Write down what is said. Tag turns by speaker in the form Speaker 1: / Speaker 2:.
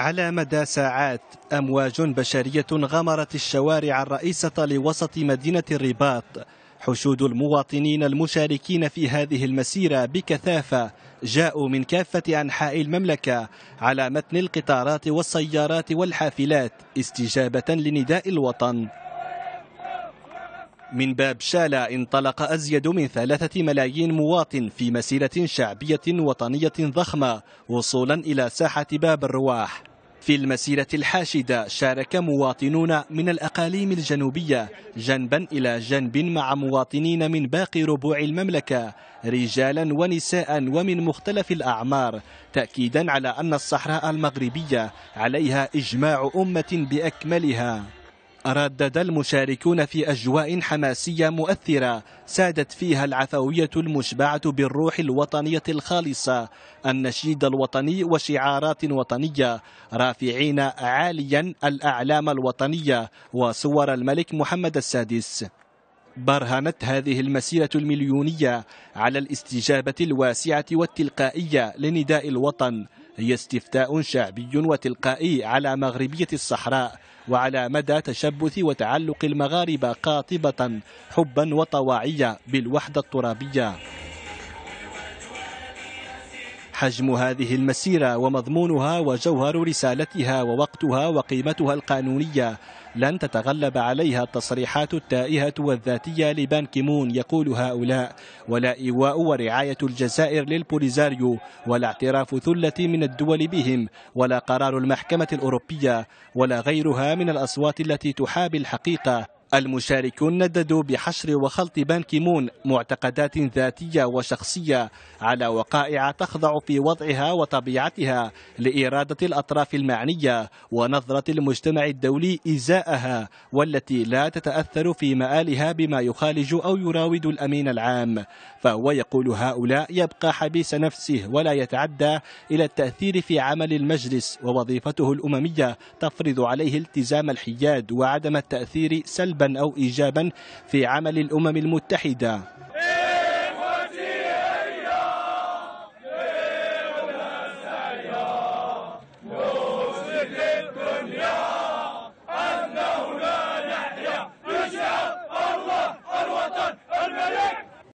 Speaker 1: على مدى ساعات أمواج بشرية غمرت الشوارع الرئيسة لوسط مدينة الرباط حشود المواطنين المشاركين في هذه المسيرة بكثافة جاءوا من كافة أنحاء المملكة على متن القطارات والسيارات والحافلات استجابة لنداء الوطن من باب شالا انطلق أزيد من ثلاثة ملايين مواطن في مسيرة شعبية وطنية ضخمة وصولا إلى ساحة باب الرواح في المسيرة الحاشدة شارك مواطنون من الأقاليم الجنوبية جنبا إلى جنب مع مواطنين من باقي ربوع المملكة رجالا ونساء ومن مختلف الأعمار تأكيدا على أن الصحراء المغربية عليها إجماع أمة بأكملها ردد المشاركون في أجواء حماسية مؤثرة سادت فيها العفوية المشبعة بالروح الوطنية الخالصة النشيد الوطني وشعارات وطنية رافعين عاليا الأعلام الوطنية وصور الملك محمد السادس برهنت هذه المسيرة المليونية على الاستجابة الواسعة والتلقائية لنداء الوطن هي استفتاء شعبي وتلقائي على مغربية الصحراء وعلى مدى تشبث وتعلق المغاربة قاطبة حبا وطواعية بالوحدة الترابية حجم هذه المسيرة ومضمونها وجوهر رسالتها ووقتها وقيمتها القانونية لن تتغلب عليها التصريحات التائهة والذاتية لبان كيمون يقول هؤلاء ولا إيواء ورعاية الجزائر للبوليزاريو ولا اعتراف ثلة من الدول بهم ولا قرار المحكمة الأوروبية ولا غيرها من الأصوات التي تحابي الحقيقة المشاركون نددوا بحشر وخلط بان كيمون معتقدات ذاتية وشخصية على وقائع تخضع في وضعها وطبيعتها لإرادة الأطراف المعنية ونظرة المجتمع الدولي إزاءها والتي لا تتأثر في مآلها بما يخالج أو يراود الأمين العام فهو يقول هؤلاء يبقى حبيس نفسه ولا يتعدى إلى التأثير في عمل المجلس ووظيفته الأممية تفرض عليه التزام الحياد وعدم التأثير سلبا سلبا أو إيجابا في عمل الأمم المتحدة